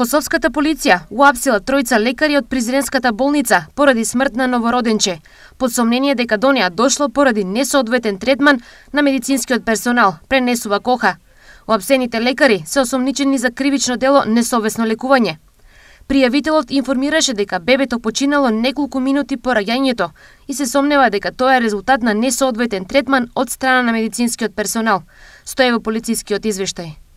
Косовската полиција уапсила тројца лекари од Призренската болница поради смрт на новороденче, под сомнение дека до неа дошло поради несоодветен третман на медицинскиот персонал, пренесува Коха. Уапсените лекари се осомничени за кривично дело несовесно лекување. Пријавителот информираше дека бебето починало неколку минути по раѓањето и се сомнева дека тоа е резултат на несоодветен третман од страна на медицинскиот персонал, стои во полицискиот извештај.